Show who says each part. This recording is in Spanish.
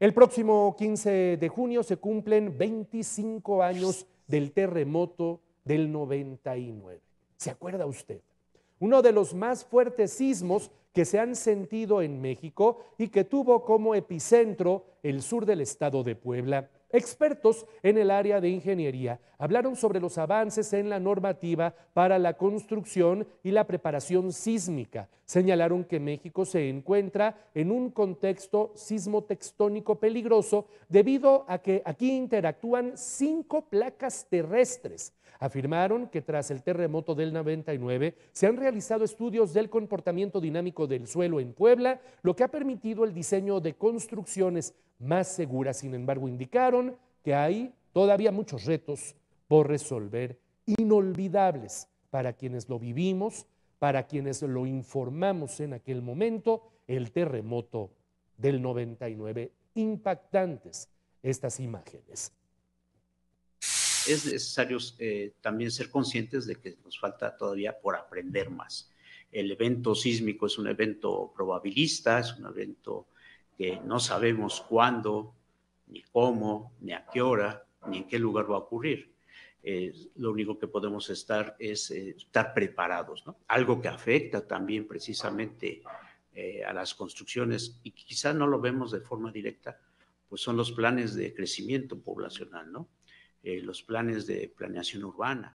Speaker 1: El próximo 15 de junio se cumplen 25 años del terremoto del 99. ¿Se acuerda usted? Uno de los más fuertes sismos que se han sentido en México y que tuvo como epicentro el sur del estado de Puebla. Expertos en el área de ingeniería hablaron sobre los avances en la normativa para la construcción y la preparación sísmica. Señalaron que México se encuentra en un contexto sismotectónico peligroso debido a que aquí interactúan cinco placas terrestres. Afirmaron que tras el terremoto del 99 se han realizado estudios del comportamiento dinámico del suelo en Puebla, lo que ha permitido el diseño de construcciones más segura Sin embargo, indicaron que hay todavía muchos retos por resolver, inolvidables para quienes lo vivimos, para quienes lo informamos en aquel momento, el terremoto del 99. Impactantes estas imágenes.
Speaker 2: Es necesario eh, también ser conscientes de que nos falta todavía por aprender más. El evento sísmico es un evento probabilista, es un evento que no sabemos cuándo, ni cómo, ni a qué hora, ni en qué lugar va a ocurrir. Eh, lo único que podemos estar es eh, estar preparados, Algo que afecta también precisamente eh, a las construcciones y quizás no lo vemos de forma directa, pues son los planes de crecimiento poblacional, ¿no? los planes de planeación urbana,